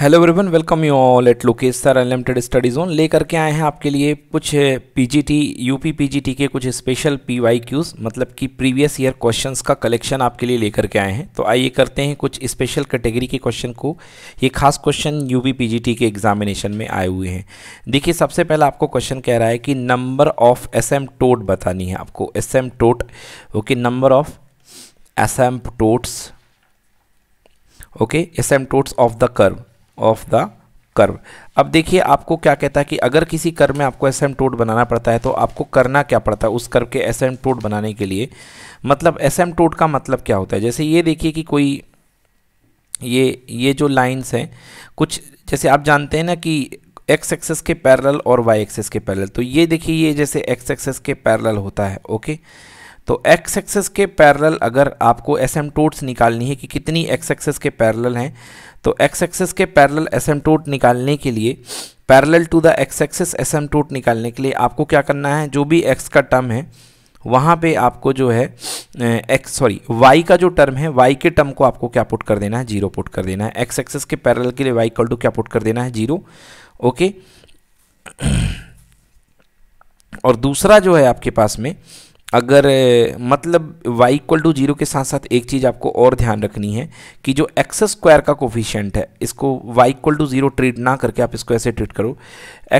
Hello everyone welcome you all at Lokesh sir unlimited study zone लेकर के आए हैं आपके लिए कुछ पीजीटी यूपी पीजीटी के कुछ स्पेशल पीवाईक्यूज मतलब कि प्रीवियस ईयर क्वेश्चंस का कलेक्शन आपके लिए लेकर के आए हैं तो आइए करते हैं कुछ स्पेशल कैटेगरी के क्वेश्चन को ये खास क्वेश्चन यूपी पीजीटी के एग्जामिनेशन में आए हुए हैं देखिए सबसे पहला आपको क्वेश्चन कह रहा है कि number of asymptote बतानी है आपको asymptote okay number of asymptotes okay asymptotes of the curve of the curve अब देखिए आपको क्या कहता है कि अगर किसी कर्व में आपको एस एम टोट बनाना पड़ता है तो आपको करना क्या पड़ता है उस कर्व के एस एम टोट बनाने के लिए मतलब एस एम टोट का मतलब क्या होता है जैसे ये देखिए कि कोई ये ये जो लाइन्स हैं कुछ जैसे आप जानते हैं ना कि एक्स एक्सेस के पैरल और वाई एक्सेस के पैरल तो ये देखिए ये जैसे एक्स एक्सेस के पैरल होता है ओके तो एक्स एक्सेस के पैरल अगर आपको एस एम टोट्स निकालनी है कि कितनी एक्स एक्सेस के पैरल हैं तो एक्स एक्सेस के पैरेलल एसएमटोट निकालने के लिए parallel to the x axis asymptote निकालने के लिए आपको क्या करना है जो भी एक्स का टर्म है वहाँ पे आपको जो है एक्स सॉरी वाई का जो टर्म है वाई के टर्म को आपको क्या पुट कर देना है जीरो पुट कर देना है एक्स एक्सेस के पैरल के लिए वाई कल टू क्या पुट कर देना है जीरो ओके और दूसरा जो है आपके पास में अगर मतलब y इक्वल टू जीरो के साथ साथ एक चीज़ आपको और ध्यान रखनी है कि जो एक्स स्क्वायर का कोफिशियंट है इसको y equal to zero treat ना करके आप इसको ऐसे ट्रीट करो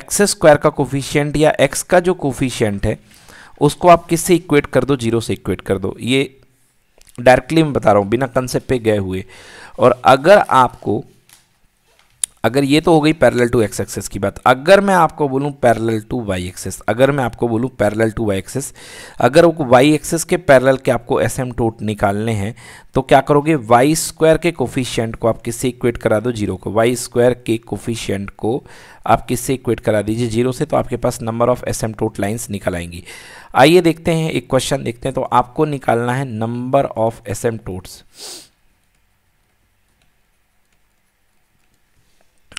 एक्स स्क्वायर का कोफिशियंट या x का जो कोफिशियंट है उसको आप किससे इक्वेट कर दो जीरो से इक्वेट कर दो ये डायरेक्टली मैं बता रहा हूँ बिना कंसेप्ट पे गए हुए और अगर आपको अगर ये तो हो गई पैरेलल टू एक्स एक्सेस की बात अगर मैं आपको बोलूँ पैरेलल टू वाई एक्सेस अगर मैं आपको बोलूँ पैरेलल टू वाई एक्सेस अगर वो वाई एक्सेस के पैरेलल के आपको एस एम टोट निकालने हैं तो क्या करोगे वाई स्क्वायर के कोफिशियंट को आप किससे इक्वेट करा दो जीरो को वाई स्क्वायर के कोफिशियंट को आप किससे इक्वेट करा दीजिए जीरो से तो आपके पास number of asymptote lines निकल आएंगी आइए देखते हैं एक क्वेश्चन देखते हैं तो आपको निकालना है number of asymptotes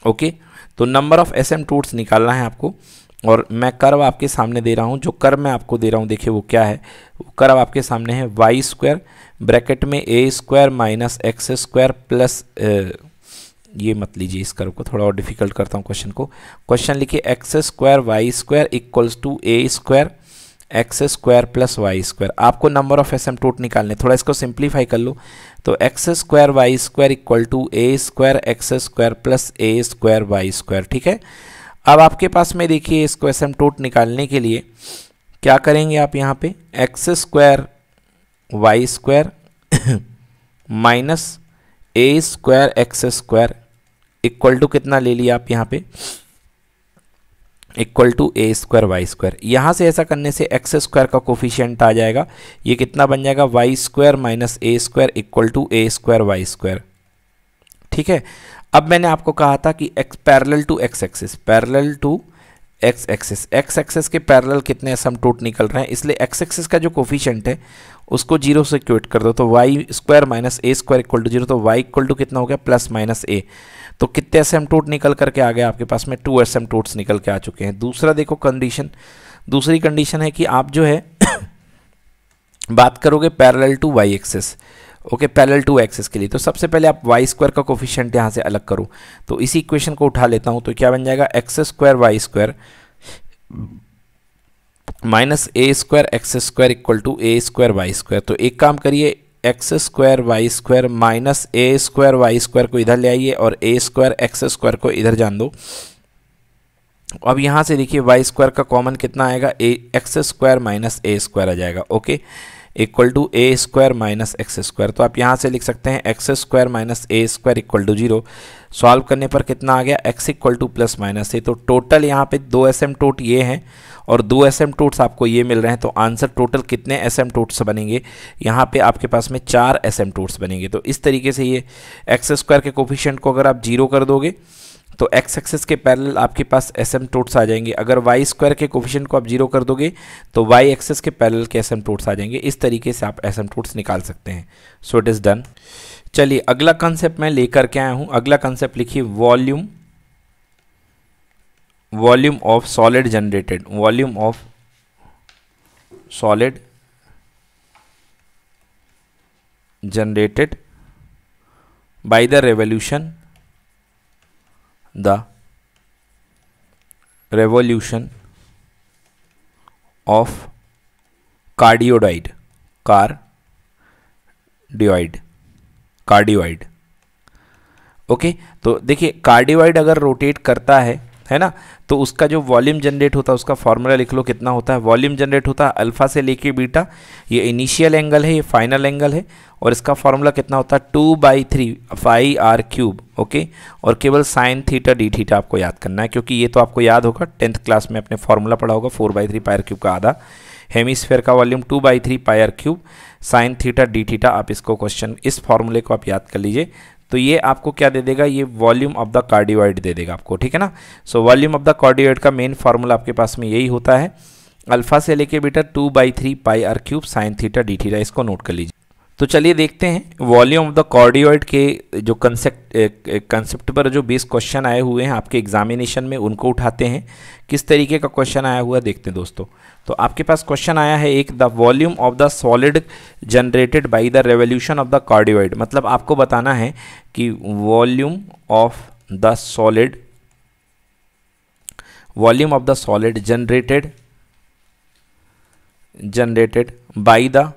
okay तो number of asymptotes निकालना है आपको और मैं कर्व आपके सामने दे रहा हूँ जो कर्व मैं आपको दे रहा हूँ देखिए वो क्या है वो कर्व आपके सामने है वाई स्क्वायर ब्रैकेट में a square minus x square plus ये मत लीजिए इस कर्व को थोड़ा और डिफिकल्ट करता हूँ क्वेश्चन को क्वेश्चन लिखिए x square y square equals to a square x square plus y square आपको नंबर ऑफ टूट निकालने थोड़ा इसको सिंप्लीफाई कर लो तो x square y square equal to a square x square plus a square y square ठीक है अब आपके पास में देखिए इसको टूट निकालने के लिए क्या करेंगे आप यहाँ पे x square y square minus a square x square equal to कितना ले लिया आप यहाँ पे equal to a square y square यहाँ से ऐसा करने से एक्स स्क्वायर का कोफिशियंट आ जाएगा ये कितना बन जाएगा y square minus a square equal to a square y square ठीक है अब मैंने आपको कहा था कि x parallel to x axis parallel to x access x axis के पैरेलल कितने टूट निकल रहे हैं इसलिए एक्स एक्सेस का जो कोफिशेंट है उसको जीरो से क्यूट कर दो तो y square minus a square equal to zero तो वाई इक्वल टू कितना हो गया प्लस माइनस ए तो कितने एस एम टूट निकल करके आ गया आपके पास में टू एस एम टूट्स निकल के आ चुके हैं दूसरा देखो कंडीशन दूसरी कंडीशन है कि आप जो है बात करोगे parallel to y axis okay parallel to axis के लिए तो सबसे पहले आप वाई स्क्वायर का कोफिशियंट यहाँ से अलग करो तो इसी इक्वेशन को उठा लेता हूँ तो क्या बन जाएगा x square y square minus a square x square equal to a square y square तो एक काम करिए x square y square minus a square y square को इधर ले आइए और ए स्क्वायर एक्स स्क्वायर को इधर जान दो अब यहाँ से देखिए वाई स्क्वायर का कॉमन कितना आएगा a x square minus a square आ जाएगा okay okay? Equal to a square minus x square तो आप यहाँ से लिख सकते हैं x square minus a square equal to zero solve करने पर कितना आ गया x equal to plus minus a तो टोटल यहाँ पे दो एस एम टोट ये हैं और दो एस एम टोट्स आपको ये मिल रहे हैं तो आंसर टोटल कितने एस एम टोट्स बनेंगे यहाँ पे आपके पास में चार एस एम टोट्स बनेंगे तो इस तरीके से ये एक्स स्क्वायर के कोफिशेंट को अगर आप जीरो कर दोगे तो एक्स एक्सेस के पैरेलल आपके पास एस एम टोट्स आ जाएंगे अगर वाई स्क्वायर के कोफिशन को आप जीरो कर दोगे तो वाई एक्सेस के पैरेलल के एस एम टोट्स आ जाएंगे इस तरीके से आप एस एम टोट्स निकाल सकते हैं सो इट इज़ डन चलिए अगला कंसेप्ट मैं लेकर के आया हूँ अगला कंसेप्ट लिखिए volume volume of solid generated volume of solid generated by the revolution the revolution of cardioid कार डिड कार्डियोइड ओके तो देखिए कार्डियोइड अगर रोटेट करता है है ना तो उसका जो वॉल्यूम जनरेट होता है उसका फॉर्मूला लिख लो कितना होता है वॉल्यूम जनरेट होता है अल्फ़ा से लेके बीटा ये इनिशियल एंगल है ये फाइनल एंगल है और इसका फॉर्मूला कितना होता है two by three pi r cube okay और केवल साइन थीटा डी थीटा आपको याद करना है क्योंकि ये तो आपको याद होगा टेंथ क्लास में अपने फॉर्मूला पढ़ा होगा four by three pi r cube का आधा हेमीस्फेयर का volume two by three pi r cube sine theta d theta आप इसको क्वेश्चन इस फॉर्मूले को आप याद कर लीजिए तो ये आपको क्या दे देगा ये वॉल्यूम ऑफ द कार्डियोइड दे देगा आपको ठीक है ना so volume of the cardioid का मेन फार्मूला आपके पास में यही होता है अल्फा से लेके beta two by three pi r cube sine theta d theta इसको नोट कर लीजिए तो चलिए देखते हैं वॉल्यूम ऑफ द कॉर्डियोइड के जो कंसेप्ट कंसेप्ट पर जो बेस क्वेश्चन आए हुए हैं आपके एग्जामिनेशन में उनको उठाते हैं किस तरीके का क्वेश्चन आया हुआ देखते हैं दोस्तों तो आपके पास क्वेश्चन आया है एक the volume of the solid generated by the revolution of the cardioid मतलब आपको बताना है कि volume of the solid volume of the solid generated generated by the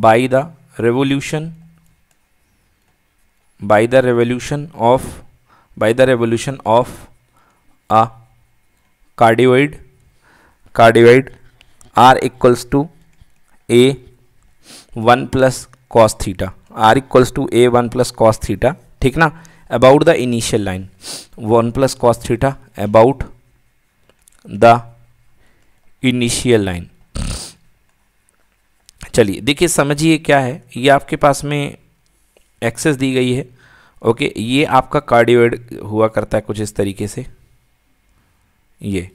by the revolution by the revolution of by the revolution of a cardioid cardioid r equals to a 1 plus cos theta r equals to a 1 plus cos theta ठीक ना About the initial line. One plus cos theta about the initial line. चलिए देखिए समझिए क्या है ये आपके पास में एक्सेस दी गई है ओके ये आपका कार्डियोइड हुआ करता है कुछ इस तरीके से ये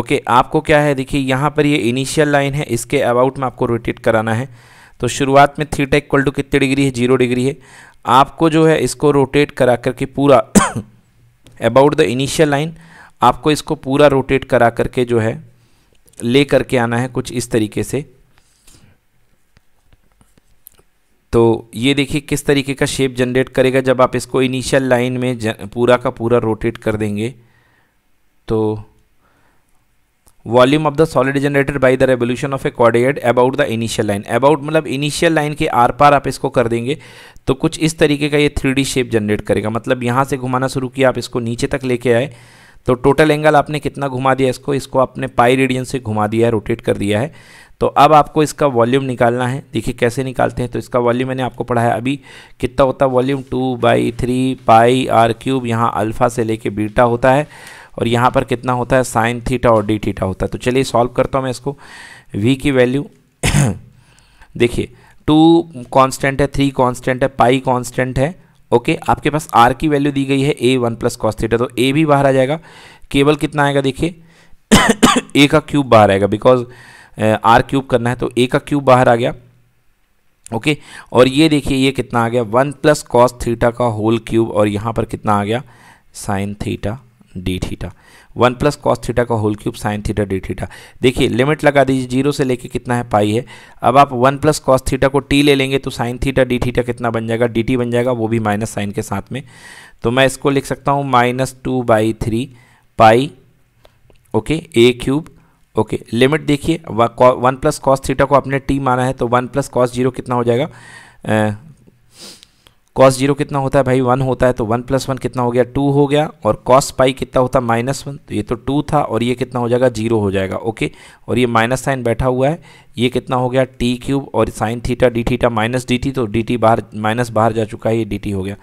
ओके आपको क्या है देखिए यहाँ पर ये इनिशियल लाइन है इसके अबाउट में आपको रोटेट कराना है तो शुरुआत में थीटा इक्वल टू कितने डिग्री है जीरो डिग्री है आपको जो है इसको रोटेट करा करके पूरा अबाउट द इनिशियल लाइन आपको इसको पूरा रोटेट करा करके जो है ले करके आना है कुछ इस तरीके से तो ये देखिए किस तरीके का शेप जनरेट करेगा जब आप इसको इनिशियल लाइन में पूरा का पूरा रोटेट कर देंगे तो volume of the solid generated by the revolution of a coordinate about the initial line about मतलब इनिशियल लाइन के आर पार आप इसको कर देंगे तो कुछ इस तरीके का ये थ्री शेप जनरेट करेगा मतलब यहाँ से घुमाना शुरू किया आप इसको नीचे तक लेके आए तो टोटल एंगल आपने कितना घुमा दिया इसको इसको आपने पाई रेडियन से घुमा दिया है रोटेट कर दिया है तो अब आपको इसका वॉल्यूम निकालना है देखिए कैसे निकालते हैं तो इसका वॉल्यूम मैंने आपको पढ़ाया अभी कितना होता है volume two by three pi r cube यहाँ अल्फ़ा से लेके बीटा होता है और यहाँ पर कितना होता है साइन थीटा और डी थीटा होता है तो चलिए सॉल्व करता हूँ मैं इसको वी की वैल्यू देखिए टू कॉन्स्टेंट है थ्री कॉन्स्टेंट है पाई कॉन्स्टेंट है ओके आपके पास आर की वैल्यू दी गई है a one plus cos theta तो ए भी बाहर आ जाएगा केवल कितना आएगा देखिए ए का क्यूब बाहर आएगा बिकॉज आर क्यूब करना है तो ए का क्यूब बाहर आ गया ओके और ये देखिए ये कितना आ गया वन प्लस कॉस थीटा का होल क्यूब और यहाँ पर कितना आ गया sine theta d theta one plus cos theta का whole cube sine theta d theta देखिए लिमिट लगा दीजिए जीरो से लेके कितना है पाई है अब आप वन प्लस कॉस थीटा को टी ले लेंगे तो साइन थीटा डी थीटा कितना बन जाएगा डी टी बन जाएगा वो भी माइनस साइन के साथ में तो मैं इसको लिख सकता हूँ minus two by three pi okay a cube okay limit देखिए वन प्लस कॉस थीटा को आपने टी माना है तो वन प्लस कॉस जीरो कितना हो जाएगा कॉस जीरो कितना होता है भाई वन होता है तो वन प्लस वन कितना हो गया टू हो गया और कॉस पाई कितना होता है माइनस वन तो ये तो टू था और ये कितना हो जाएगा जीरो हो जाएगा ओके और ये माइनस साइन बैठा हुआ है ये कितना हो गया टी क्यूब और sine theta d theta minus d t तो डी टी बाहर माइनस बाहर जा चुका है ये डी टी हो गया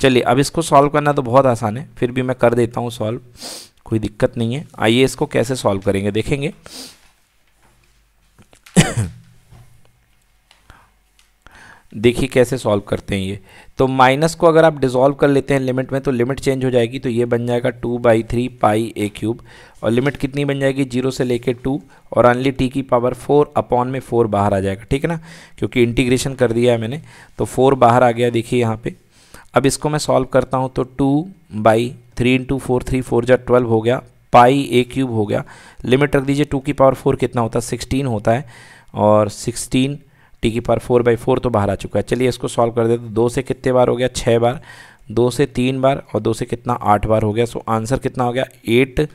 चलिए अब इसको सॉल्व करना तो बहुत आसान है फिर भी मैं कर देता हूँ सॉल्व कोई दिक्कत नहीं है आइए इसको कैसे सॉल्व करेंगे देखेंगे देखिए कैसे सॉल्व करते हैं ये तो माइनस को अगर आप डिसॉल्व कर लेते हैं लिमिट में तो लिमिट चेंज हो जाएगी तो ये बन जाएगा two by three pi a cube और लिमिट कितनी बन जाएगी जीरो से लेके टू और अनली टी की पावर फोर अपॉन में फोर बाहर आ जाएगा ठीक है ना क्योंकि इंटीग्रेशन कर दिया है मैंने तो फोर बाहर आ गया देखिए यहाँ पर अब इसको मैं सॉल्व करता हूँ तो two by three into four three four जै ट्वेल्व हो गया पाई ए क्यूब हो गया लिमिट रख दीजिए टू की पावर फोर कितना होता है सिक्सटीन होता है और सिक्सटीन टी की पावर फोर बाई फोर तो बाहर आ चुका है चलिए इसको सॉल्व कर देते दो से कितने बार हो गया छः बार दो से तीन बार और दो से कितना आठ बार हो गया सो आंसर कितना हो गया eight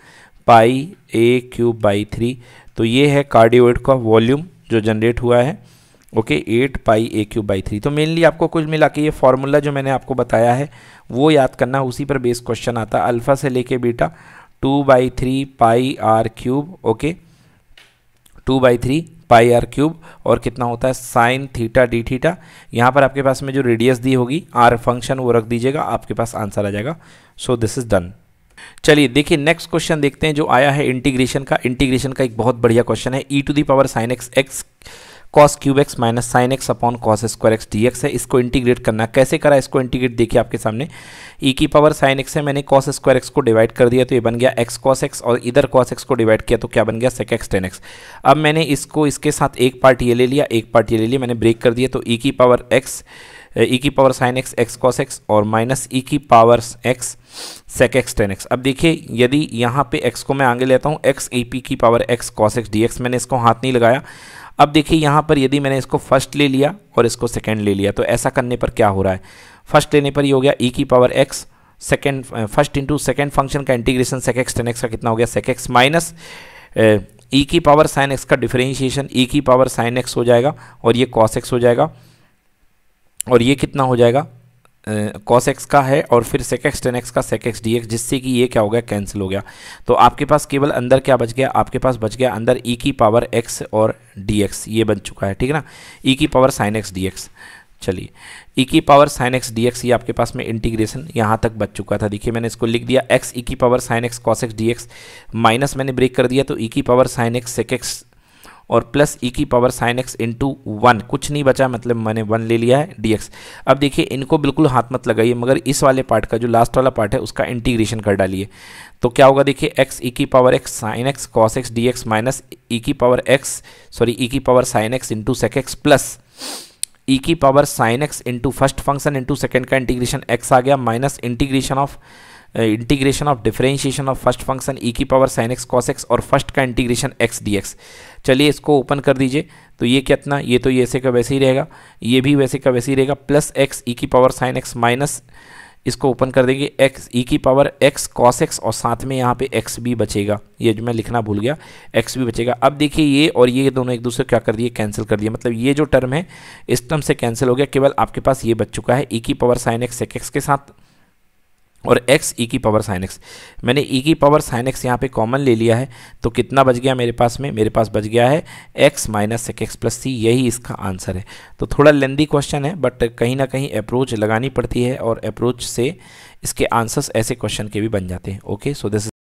pi a cube by three तो ये है कार्डियोइड का वॉल्यूम जो जनरेट हुआ है okay eight pi a cube by three तो मेनली आपको कुछ मिला के ये फार्मूला जो मैंने आपको बताया है वो याद करना उसी पर बेस क्वेश्चन आता अल्फ़ा से लेके beta two by three pi r cube okay two by three pi r cube और कितना होता है साइन थीटा डी थीटा यहाँ पर आपके पास में जो रेडियस दी होगी आर फंक्शन वो रख दीजिएगा आपके पास आंसर आ जाएगा सो दिस इज़ डन चलिए देखिए नेक्स्ट क्वेश्चन देखते हैं जो आया है इंटीग्रेशन का इंटीग्रेशन का एक बहुत बढ़िया क्वेश्चन है e to the power sine x x cos cube x minus sine x upon cos square x d है इसको इंटीग्रेट करना कैसे करा इसको इंटीग्रेट देखिए आपके सामने ई e की पावर साइन एक्स है मैंने कॉस स्क्वायर एक्स को डिवाइड कर दिया तो ये बन गया एक्स कॉस एक्स और इधर कॉस एक्स को डिवाइड किया तो क्या बन गया सेक एक्स टेन एक्स अब मैंने इसको इसके साथ एक पार्ट ये ले लिया एक पार्ट ये ले लिया मैंने ब्रेक कर दिया तो ई e की पावर एक्स ई की power sine x x cos x और माइनस ई e की power x sec x tan x अब देखिए यदि यहाँ पे एक्स को मैं आगे लेता हूँ एक्स ई पी की power x cos x d x मैंने इसको हाथ नहीं लगाया अब देखिए यहाँ पर यदि मैंने इसको फर्स्ट ले लिया और इसको सेकेंड ले लिया तो ऐसा करने पर क्या हो रहा है फर्स्ट लेने पर ये हो गया ई e की power x second first into second function का integration sec x tan x का कितना हो गया सेक एक्स माइनस ई की पावर साइन एक्स का डिफ्रेंशिएशन ई e की पावर साइन एक्स हो जाएगा और ये कॉस एक्स हो जाएगा और ये कितना हो जाएगा कॉस एक्स का है और फिर सेक एक्स टेन एक्स का सेक एक्स डी एक्स जिससे कि ये क्या हो गया कैंसिल हो गया तो आपके पास केवल अंदर क्या बच गया आपके पास बच गया अंदर ई e की पावर एक्स और डी एक्स ये बन चुका है ठीक है ना ई e की power sine x d x चलिए ई e की power sine x d x ये आपके पास में इंटीग्रेशन यहाँ तक बच चुका था देखिए मैंने इसको लिख दिया एक्स ई e की power sine x cos x d x minus मैंने ब्रेक कर दिया तो ई e की power sine x sec x और प्लस ई e की power sine x into one कुछ नहीं बचा मतलब मैंने वन ले लिया है डी एक्स अब देखिए इनको बिल्कुल हाथ मत लगाइए मगर इस वाले पार्ट का जो लास्ट वाला पार्ट है उसका इंटीग्रेशन कर डालिए तो क्या होगा देखिए एक्स ई e की power x sine x cos x d x minus e की पावर एक्स सॉरी ई की power sine x into sec x plus e की power sine x into first function into second का integration x आ गया minus integration of integration of differentiation of first function e की power sine x cos x और first का integration x d x चलिए इसको open कर दीजिए तो ये कितना ये तो ये ऐसे का वैसे ही रहेगा ये भी वैसे का वैसे ही रहेगा प्लस एक्स ई की पावर साइन एक्स माइनस इसको ओपन कर देंगे एक्स ई e की पावर एक्स कॉस एक्स और साथ में यहाँ पे एक्स भी बचेगा ये जो मैं लिखना भूल गया एक्स भी बचेगा अब देखिए ये और ये दोनों एक दूसरे क्या कर दिए कैंसिल कर दिया मतलब ये जो टर्म है इस टर्म से कैंसिल हो गया केवल आपके पास ये बच चुका है ई e की power sine x sec x के साथ और x e की पावर साइन एक्स मैंने e की पावर साइन एक्स यहाँ पर कॉमन ले लिया है तो कितना बच गया मेरे पास में मेरे पास बच गया है x minus sec x plus C यही इसका आंसर है तो थोड़ा लेंदी क्वेश्चन है बट कहीं ना कहीं अप्रोच लगानी पड़ती है और अप्रोच से इसके आंसर्स ऐसे क्वेश्चन के भी बन जाते हैं ओके सो दिस